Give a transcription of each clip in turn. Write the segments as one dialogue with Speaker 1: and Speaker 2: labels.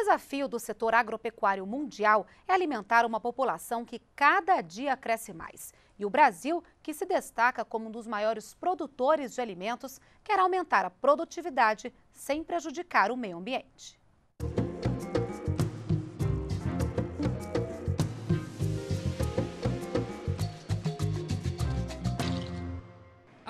Speaker 1: desafio do setor agropecuário mundial é alimentar uma população que cada dia cresce mais. E o Brasil, que se destaca como um dos maiores produtores de alimentos, quer aumentar a produtividade sem prejudicar o meio ambiente.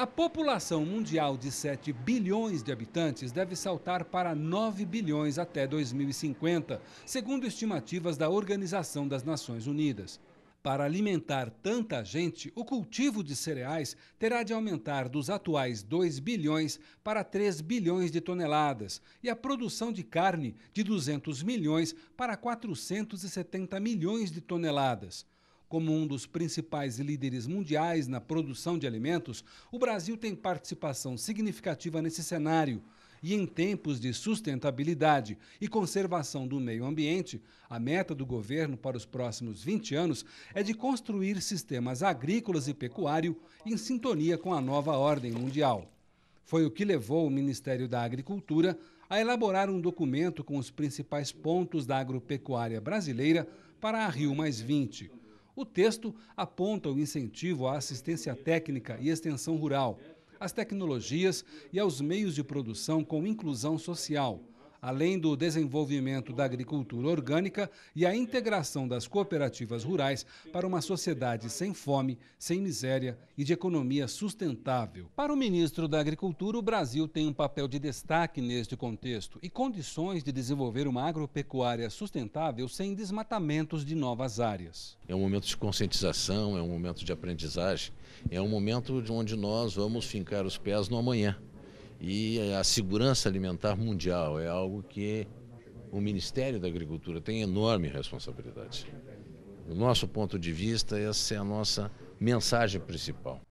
Speaker 2: A população mundial de 7 bilhões de habitantes deve saltar para 9 bilhões até 2050, segundo estimativas da Organização das Nações Unidas. Para alimentar tanta gente, o cultivo de cereais terá de aumentar dos atuais 2 bilhões para 3 bilhões de toneladas e a produção de carne de 200 milhões para 470 milhões de toneladas. Como um dos principais líderes mundiais na produção de alimentos, o Brasil tem participação significativa nesse cenário. E em tempos de sustentabilidade e conservação do meio ambiente, a meta do governo para os próximos 20 anos é de construir sistemas agrícolas e pecuário em sintonia com a nova ordem mundial. Foi o que levou o Ministério da Agricultura a elaborar um documento com os principais pontos da agropecuária brasileira para a Rio Mais 20. O texto aponta o incentivo à assistência técnica e extensão rural, às tecnologias e aos meios de produção com inclusão social além do desenvolvimento da agricultura orgânica e a integração das cooperativas rurais para uma sociedade sem fome, sem miséria e de economia sustentável. Para o ministro da Agricultura, o Brasil tem um papel de destaque neste contexto e condições de desenvolver uma agropecuária sustentável sem desmatamentos de novas áreas.
Speaker 3: É um momento de conscientização, é um momento de aprendizagem, é um momento de onde nós vamos fincar os pés no amanhã. E a segurança alimentar mundial é algo que o Ministério da Agricultura tem enorme responsabilidade. Do nosso ponto de vista, essa é a nossa mensagem principal.